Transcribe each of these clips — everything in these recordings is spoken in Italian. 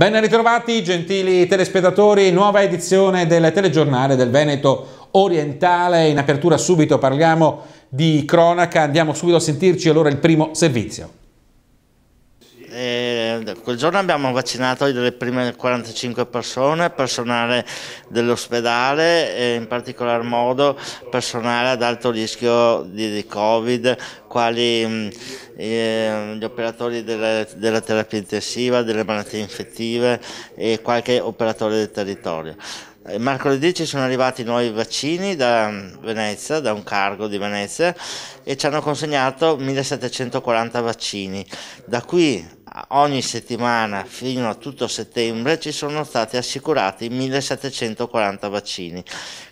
Ben ritrovati gentili telespettatori, nuova edizione del telegiornale del Veneto Orientale. In apertura subito parliamo di cronaca, andiamo subito a sentirci allora il primo servizio eh, quel giorno abbiamo vaccinato le prime 45 persone, personale dell'ospedale e in particolar modo personale ad alto rischio di, di Covid, quali mm, eh, gli operatori delle, della terapia intensiva, delle malattie infettive e qualche operatore del territorio. Eh, mercoledì ci sono arrivati nuovi vaccini da Venezia, da un cargo di Venezia e ci hanno consegnato 1740 vaccini. Da qui ogni settimana fino a tutto settembre ci sono stati assicurati 1740 vaccini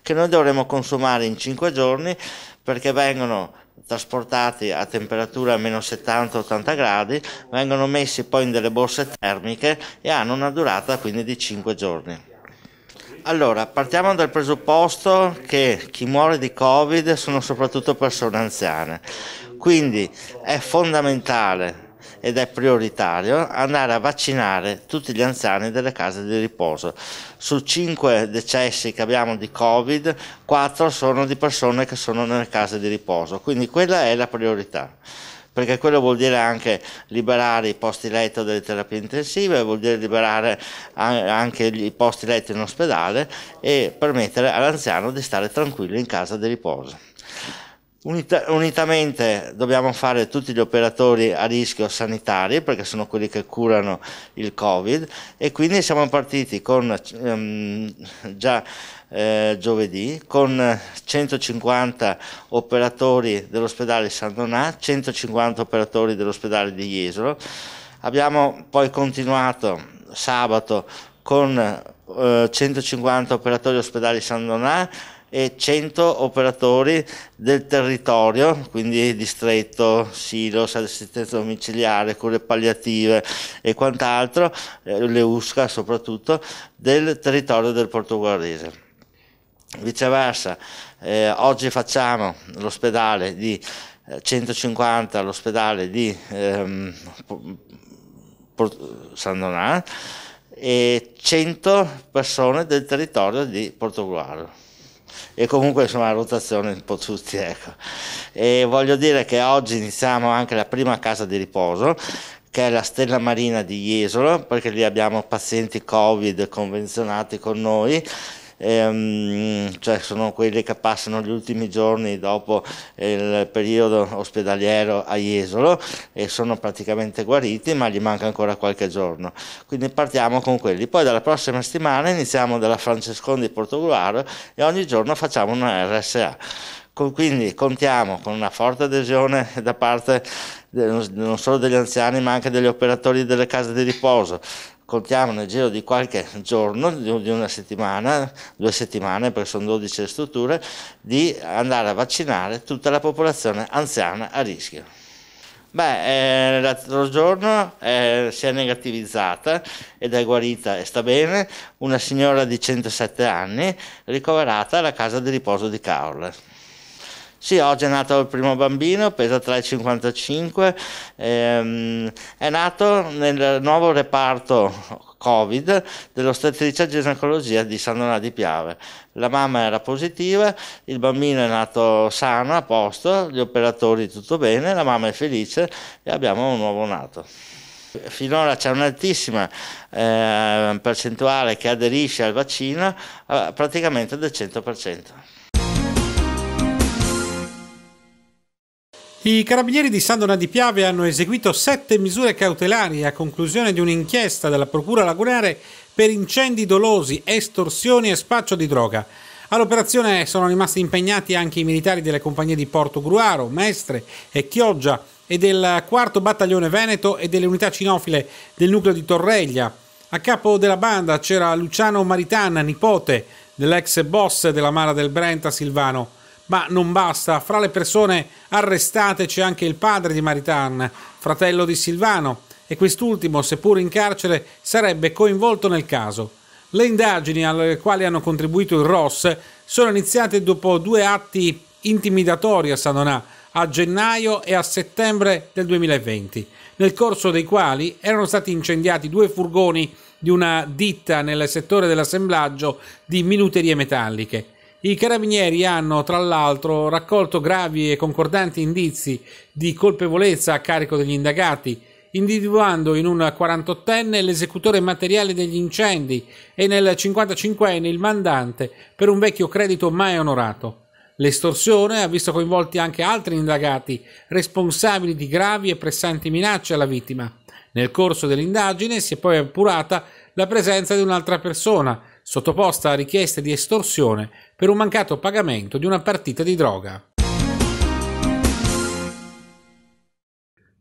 che noi dovremo consumare in 5 giorni perché vengono trasportati a temperatura a meno 70-80 gradi, vengono messi poi in delle borse termiche e hanno una durata quindi di 5 giorni. Allora, partiamo dal presupposto che chi muore di Covid sono soprattutto persone anziane, quindi è fondamentale ed è prioritario andare a vaccinare tutti gli anziani delle case di riposo. Su 5 decessi che abbiamo di Covid, 4 sono di persone che sono nelle case di riposo, quindi quella è la priorità perché quello vuol dire anche liberare i posti letto delle terapie intensive, vuol dire liberare anche i posti letto in ospedale e permettere all'anziano di stare tranquillo in casa di riposo. Unita- unitamente dobbiamo fare tutti gli operatori a rischio sanitari perché sono quelli che curano il Covid e quindi siamo partiti con ehm, già eh, giovedì con 150 operatori dell'ospedale San Donà, 150 operatori dell'ospedale di Jesolo. Abbiamo poi continuato sabato con eh, 150 operatori ospedali San Donà e 100 operatori del territorio, quindi distretto, silos, assistenza domiciliare, cure palliative e quant'altro, eh, le USCA soprattutto, del territorio del Portoguarese. Viceversa, eh, oggi facciamo l'ospedale di 150, eh, l'ospedale di ehm, San Donato e 100 persone del territorio di Portogallo e comunque insomma la rotazione un po' tutti ecco. e voglio dire che oggi iniziamo anche la prima casa di riposo che è la Stella Marina di Jesolo perché lì abbiamo pazienti covid convenzionati con noi ehm, cioè sono quelli che passano gli ultimi giorni dopo il periodo ospedaliero a Jesolo e sono praticamente guariti ma gli manca ancora qualche giorno. Quindi partiamo con quelli. Poi dalla prossima settimana iniziamo dalla Francescon di Portogruaro e ogni giorno facciamo una RSA quindi contiamo con una forte adesione da parte non solo degli anziani ma anche degli operatori delle case di riposo, contiamo nel giro di qualche giorno, di una settimana, due settimane, perché sono 12 le strutture, di andare a vaccinare tutta la popolazione anziana a rischio. Beh, eh, l'altro giorno eh, si è negativizzata ed è guarita e sta bene una signora di 107 anni ricoverata alla casa di riposo di Caorle. Sì, oggi è nato il primo bambino, pesa 3,55, ehm, è nato nel nuovo reparto Covid dell'ostetricia ginecologia di San Donà di Piave. La mamma era positiva, il bambino è nato sano, a posto, gli operatori tutto bene, la mamma è felice e abbiamo un nuovo nato. Finora c'è un'altissima eh, percentuale che aderisce al vaccino, eh, praticamente del 100%. I carabinieri di Sandona di Piave hanno eseguito sette misure cautelari a conclusione di un'inchiesta della Procura Lagunare per incendi dolosi, estorsioni e spaccio di droga. All'operazione sono rimasti impegnati anche i militari delle compagnie di Porto Gruaro, Mestre e Chioggia e del 4 Battaglione Veneto e delle unità cinofile del nucleo di Torreglia. A capo della banda c'era Luciano Maritana, nipote dell'ex boss della Mara del Brenta Silvano ma non basta. Fra le persone arrestate c'è anche il padre di Maritan, fratello di Silvano, e quest'ultimo, seppur in carcere, sarebbe coinvolto nel caso. Le indagini alle quali hanno contribuito il Ross sono iniziate dopo due atti intimidatori a Sanonà a gennaio e a settembre del 2020, nel corso dei quali erano stati incendiati due furgoni di una ditta nel settore dell'assemblaggio di minuterie metalliche. I carabinieri hanno tra l'altro raccolto gravi e concordanti indizi di colpevolezza a carico degli indagati, individuando in un 48enne l'esecutore materiale degli incendi e nel 55enne il mandante per un vecchio credito mai onorato. L'estorsione ha visto coinvolti anche altri indagati, responsabili di gravi e pressanti minacce alla vittima. Nel corso dell'indagine si è poi appurata la presenza di un'altra persona, sottoposta a richieste di estorsione per un mancato pagamento di una partita di droga.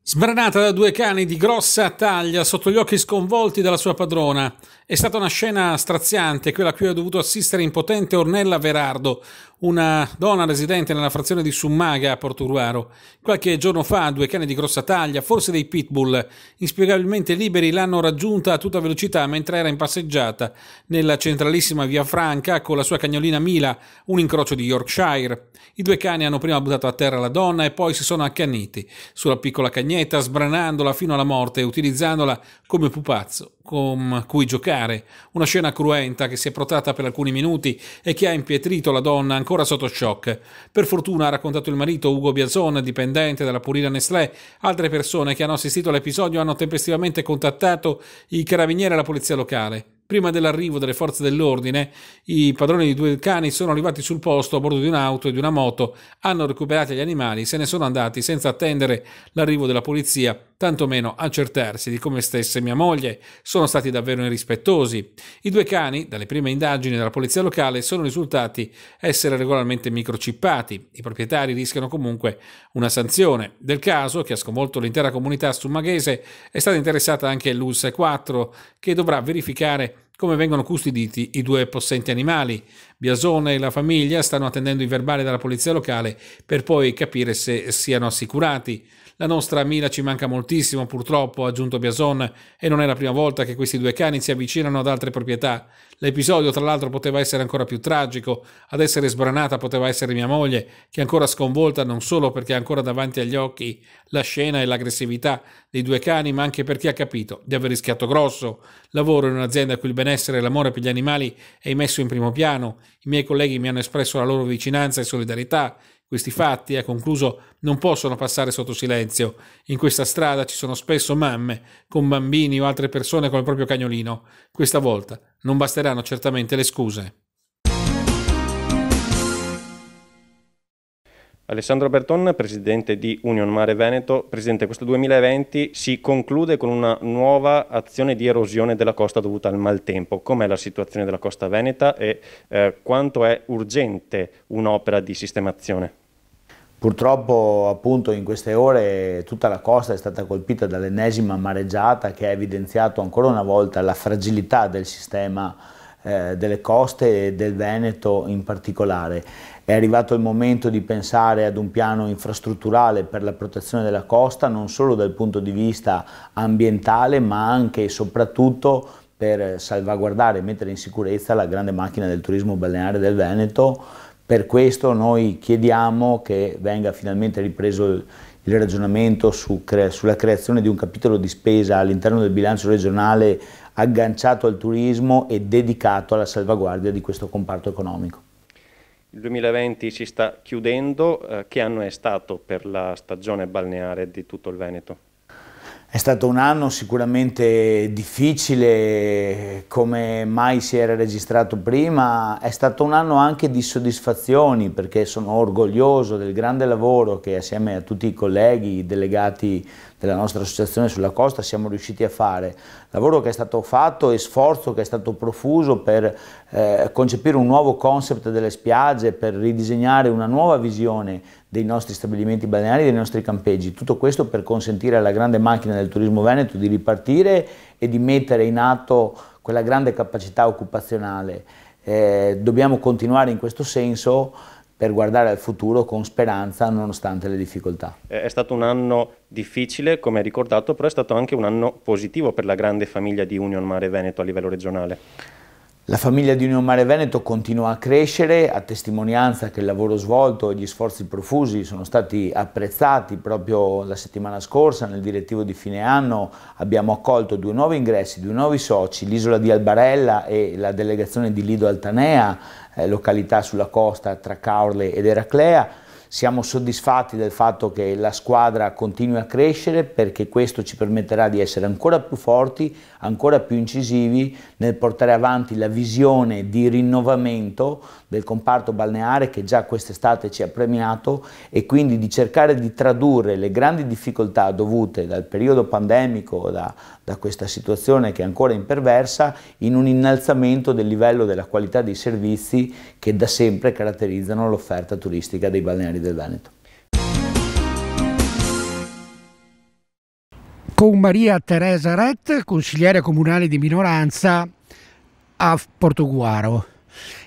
Sbranata da due cani di grossa taglia sotto gli occhi sconvolti dalla sua padrona, è stata una scena straziante quella a cui ha dovuto assistere impotente Ornella Verardo, una donna residente nella frazione di Summaga a Portogruaro. Qualche giorno fa due cani di grossa taglia, forse dei pitbull, inspiegabilmente liberi, l'hanno raggiunta a tutta velocità mentre era in passeggiata nella centralissima via Franca con la sua cagnolina Mila, un incrocio di Yorkshire. I due cani hanno prima buttato a terra la donna e poi si sono accanniti sulla piccola cagnetta, sbranandola fino alla morte e utilizzandola come pupazzo con cui giocare giustificare una scena cruenta che si è protratta per alcuni minuti e che ha impietrito la donna ancora sotto shock. Per fortuna, ha raccontato il marito Ugo Biazon, dipendente della Purina Nestlé, altre persone che hanno assistito all'episodio hanno tempestivamente contattato i carabinieri e la polizia locale. Prima dell'arrivo delle forze dell'ordine, i padroni di due cani sono arrivati sul posto a bordo di un'auto e di una moto, hanno recuperato gli animali, e se ne sono andati senza attendere l'arrivo della polizia, tantomeno accertarsi di come stesse mia moglie. Sono stati davvero irrispettosi. I due cani, dalle prime indagini della polizia locale, sono risultati essere regolarmente microchippati. I proprietari rischiano comunque una sanzione. Del caso, che ha sconvolto l'intera comunità sumaghese, è stata interessata anche l'ULSE 4, che dovrà verificare come vengono custoditi i due possenti animali? Biasone e la famiglia stanno attendendo i verbali dalla polizia locale per poi capire se siano assicurati. La nostra Mila ci manca moltissimo, purtroppo, ha aggiunto Biason, e non è la prima volta che questi due cani si avvicinano ad altre proprietà. L'episodio, tra l'altro, poteva essere ancora più tragico. Ad essere sbranata poteva essere mia moglie, che è ancora sconvolta non solo perché ha ancora davanti agli occhi la scena e l'aggressività dei due cani, ma anche perché ha capito di aver rischiato grosso. Lavoro in un'azienda in cui il benessere e l'amore per gli animali è messo in primo piano. I miei colleghi mi hanno espresso la loro vicinanza e solidarietà questi fatti, ha concluso, non possono passare sotto silenzio. In questa strada ci sono spesso mamme con bambini o altre persone con il proprio cagnolino. Questa volta non basteranno certamente le scuse. Alessandro Berton, presidente di Union Mare Veneto. Presidente, questo 2020 si conclude con una nuova azione di erosione della costa dovuta al maltempo. Com'è la situazione della costa veneta e eh, quanto è urgente un'opera di sistemazione? Purtroppo appunto in queste ore tutta la costa è stata colpita dall'ennesima mareggiata che ha evidenziato ancora una volta la fragilità del sistema eh, delle coste e del Veneto in particolare. È arrivato il momento di pensare ad un piano infrastrutturale per la protezione della costa, non solo dal punto di vista ambientale, ma anche e soprattutto per salvaguardare e mettere in sicurezza la grande macchina del turismo balneare del Veneto. Per questo noi chiediamo che venga finalmente ripreso il il ragionamento su cre sulla creazione di un capitolo di spesa all'interno del bilancio regionale agganciato al turismo e dedicato alla salvaguardia di questo comparto economico. Il 2020 si sta chiudendo, eh, che anno è stato per la stagione balneare di tutto il Veneto? È stato un anno sicuramente difficile come mai si era registrato prima, è stato un anno anche di soddisfazioni perché sono orgoglioso del grande lavoro che assieme a tutti i colleghi delegati della nostra associazione sulla costa siamo riusciti a fare, lavoro che è stato fatto e sforzo che è stato profuso per eh, concepire un nuovo concept delle spiagge, per ridisegnare una nuova visione dei nostri stabilimenti balneari, dei nostri campeggi, tutto questo per consentire alla grande macchina del turismo veneto di ripartire e di mettere in atto quella grande capacità occupazionale. Eh, dobbiamo continuare in questo senso per guardare al futuro con speranza nonostante le difficoltà. È stato un anno difficile, come hai ricordato, però è stato anche un anno positivo per la grande famiglia di Union Mare Veneto a livello regionale. La famiglia di Unione Mare Veneto continua a crescere, a testimonianza che il lavoro svolto e gli sforzi profusi sono stati apprezzati proprio la settimana scorsa nel direttivo di fine anno abbiamo accolto due nuovi ingressi, due nuovi soci, l'isola di Albarella e la delegazione di Lido Altanea, eh, località sulla costa tra Caorle ed Eraclea, siamo soddisfatti del fatto che la squadra continui a crescere perché questo ci permetterà di essere ancora più forti, ancora più incisivi nel portare avanti la visione di rinnovamento del comparto balneare che già quest'estate ci ha premiato e quindi di cercare di tradurre le grandi difficoltà dovute dal periodo pandemico, da, da questa situazione che è ancora imperversa, in un innalzamento del livello della qualità dei servizi che da sempre caratterizzano l'offerta turistica dei balneari del Veneto. Con Maria Teresa Rett, consigliere comunale di minoranza a Portoguaro.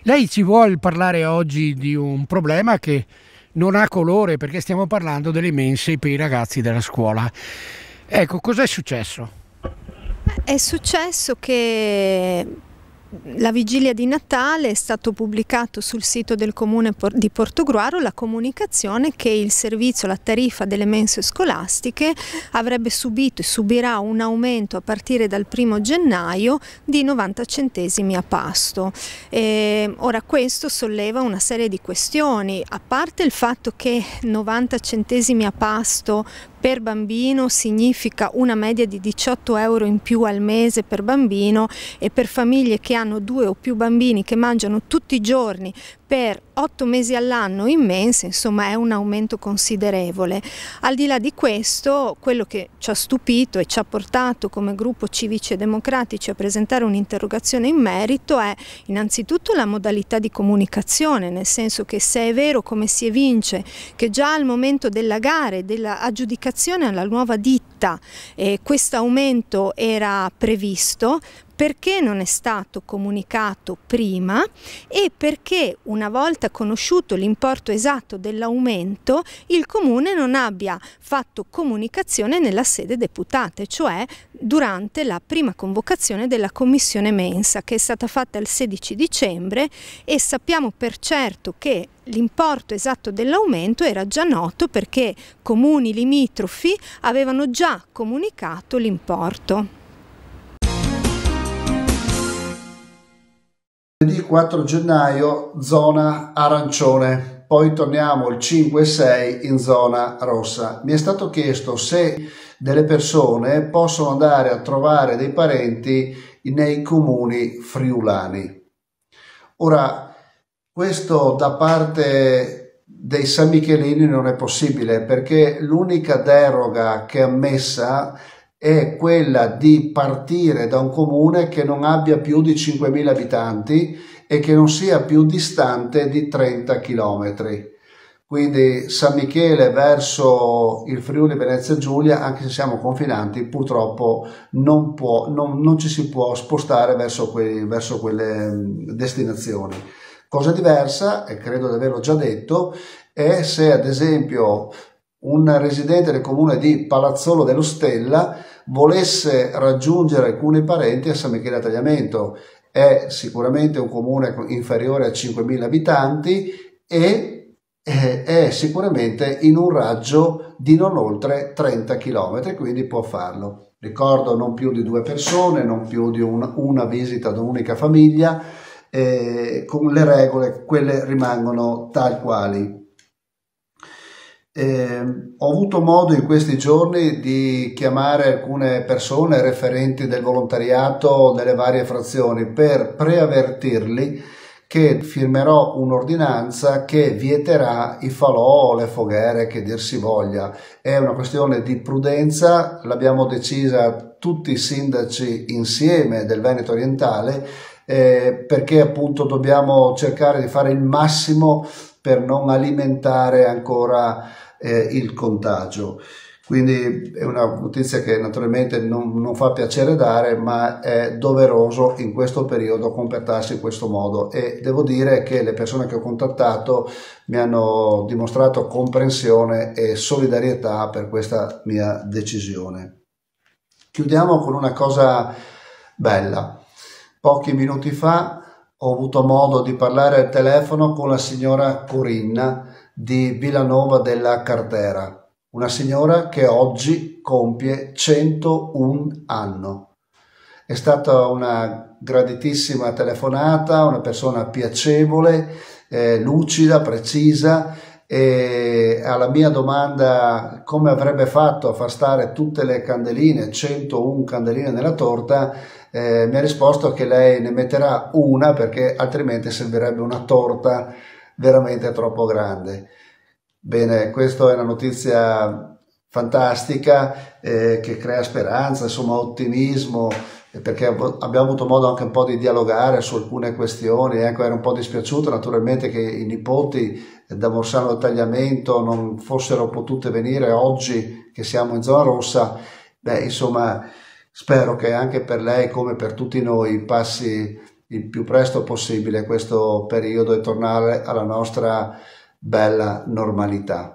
Lei ci vuole parlare oggi di un problema che non ha colore perché stiamo parlando delle mense per i ragazzi della scuola. Ecco, cos'è successo? È successo che la vigilia di Natale è stato pubblicato sul sito del comune di Portogruaro la comunicazione che il servizio, la tariffa delle mense scolastiche avrebbe subito e subirà un aumento a partire dal primo gennaio di 90 centesimi a pasto. E, ehm, ora questo solleva una serie di questioni, a parte il fatto che 90 centesimi a pasto per bambino significa una media di 18 euro in più al mese per bambino e per famiglie che hanno due o più bambini che mangiano tutti i giorni per otto mesi all'anno immense, insomma è un aumento considerevole. Al di là di questo, quello che ci ha stupito e ci ha portato come gruppo civici e democratici a presentare un'interrogazione in merito è innanzitutto la modalità di comunicazione, nel senso che se è vero come si evince che già al momento della gara e dell'aggiudicazione alla nuova ditta eh, questo aumento era previsto, perché non è stato comunicato prima e perché una volta conosciuto l'importo esatto dell'aumento il Comune non abbia fatto comunicazione nella sede deputata, cioè durante la prima convocazione della Commissione Mensa che è stata fatta il 16 dicembre e sappiamo per certo che l'importo esatto dell'aumento era già noto perché comuni limitrofi avevano già comunicato l'importo. Lunedì 4 gennaio zona arancione, poi torniamo il 5 e 6 in zona rossa. Mi è stato chiesto se delle persone possono andare a trovare dei parenti nei comuni friulani. Ora, questo da parte dei San Michelini non è possibile perché l'unica deroga che è ammessa è quella di partire da un comune che non abbia più di 5.000 abitanti e che non sia più distante di 30 km. Quindi San Michele verso il Friuli Venezia Giulia, anche se siamo confinanti, purtroppo non, può, non, non ci si può spostare verso, que, verso quelle destinazioni. Cosa diversa, e credo di averlo già detto, è se ad esempio un residente del comune di Palazzolo dello Stella volesse raggiungere alcuni parenti a San Michele a Tagliamento. È sicuramente un comune inferiore a 5.000 abitanti e eh, è sicuramente in un raggio di non oltre 30 km, quindi può farlo. Ricordo non più di due persone, non più di un, una visita ad un'unica famiglia, eh, con le regole quelle rimangono tal quali. Eh, ho avuto modo in questi giorni di chiamare alcune persone referenti del volontariato delle varie frazioni per preavvertirli che firmerò un'ordinanza che vieterà i falò o le foghere che dir si voglia. È una questione di prudenza, l'abbiamo decisa tutti i sindaci insieme del Veneto orientale eh, perché appunto dobbiamo cercare di fare il massimo per non alimentare ancora eh, il contagio. Quindi è una notizia che naturalmente non, non, fa piacere dare, ma è doveroso in questo periodo comportarsi in questo modo. E devo dire che le persone che ho contattato mi hanno dimostrato comprensione e solidarietà per questa mia decisione. Chiudiamo con una cosa bella. Pochi minuti fa ho avuto modo di parlare al telefono con la signora Corinna di Villanova della Cartera, una signora che oggi compie 101 anni. È stata una graditissima telefonata, una persona piacevole, eh, lucida, precisa e alla mia domanda come avrebbe fatto a far stare tutte le candeline, 101 candeline nella torta, eh, mi ha risposto che lei ne metterà una perché altrimenti servirebbe una torta veramente troppo grande. Bene, questa è una notizia fantastica eh, che crea speranza, insomma ottimismo, eh, perché abbiamo avuto modo anche un po' di dialogare su alcune questioni, ecco, era un po' dispiaciuto naturalmente che i nipoti da Morsano del Tagliamento non fossero potute venire oggi che siamo in zona rossa, beh insomma spero che anche per lei come per tutti noi passi il più presto possibile questo periodo e tornare alla nostra bella normalità.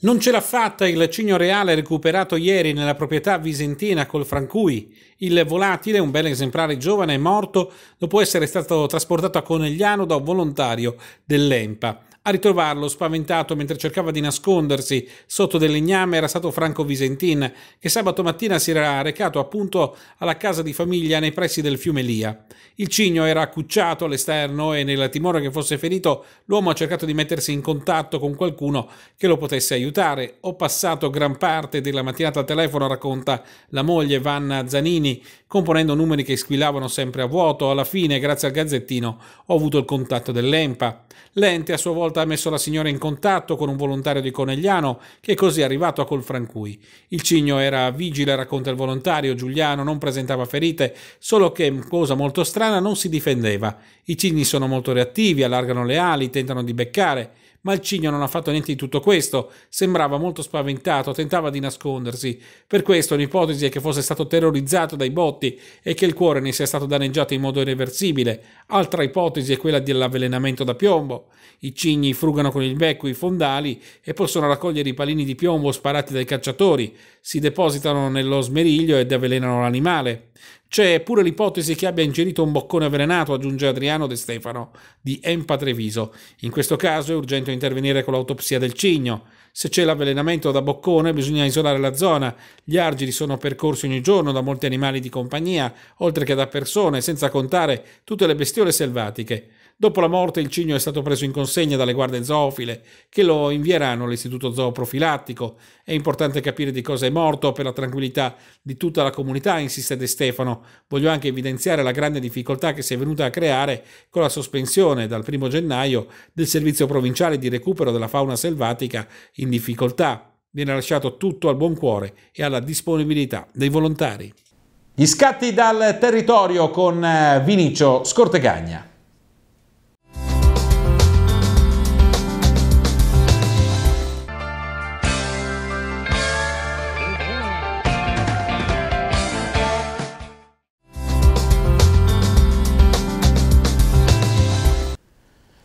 Non ce l'ha fatta il Cigno Reale recuperato ieri nella proprietà visentina col Francui. Il volatile, un bel esemplare giovane, è morto dopo essere stato trasportato a Conegliano da un volontario dell'EMPA. A ritrovarlo, spaventato mentre cercava di nascondersi sotto del legname, era stato Franco Visentin, che sabato mattina si era recato appunto alla casa di famiglia nei pressi del fiume Lia. Il cigno era accucciato all'esterno e nel timore che fosse ferito, l'uomo ha cercato di mettersi in contatto con qualcuno che lo potesse aiutare. Ho passato gran parte della mattinata al telefono, racconta la moglie Vanna Zanini, componendo numeri che squillavano sempre a vuoto. Alla fine, grazie al gazzettino, ho avuto il contatto dell'EMPA. L'ente a sua volta volta ha messo la signora in contatto con un volontario di Conegliano, che è così arrivato a Colfrancui. Il cigno era vigile, racconta il volontario, Giuliano non presentava ferite, solo che, cosa molto strana, non si difendeva. I cigni sono molto reattivi, allargano le ali, tentano di beccare ma il cigno non ha fatto niente di tutto questo, sembrava molto spaventato, tentava di nascondersi. Per questo l'ipotesi è che fosse stato terrorizzato dai botti e che il cuore ne sia stato danneggiato in modo irreversibile. Altra ipotesi è quella dell'avvelenamento da piombo. I cigni frugano con il becco i fondali e possono raccogliere i palini di piombo sparati dai cacciatori, si depositano nello smeriglio ed avvelenano l'animale. C'è pure l'ipotesi che abbia ingerito un boccone avvelenato, aggiunge Adriano De Stefano, di Empa Treviso. In questo caso è urgente intervenire con l'autopsia del cigno. Se c'è l'avvelenamento da boccone bisogna isolare la zona. Gli argiri sono percorsi ogni giorno da molti animali di compagnia, oltre che da persone, senza contare tutte le bestiole selvatiche. Dopo la morte il cigno è stato preso in consegna dalle guardie zoofile che lo invieranno all'istituto zooprofilattico. È importante capire di cosa è morto per la tranquillità di tutta la comunità, insiste De Stefano. Voglio anche evidenziare la grande difficoltà che si è venuta a creare con la sospensione dal 1 gennaio del servizio provinciale di recupero della fauna selvatica in difficoltà. Viene lasciato tutto al buon cuore e alla disponibilità dei volontari. Gli scatti dal territorio con eh, Vinicio Scortegagna.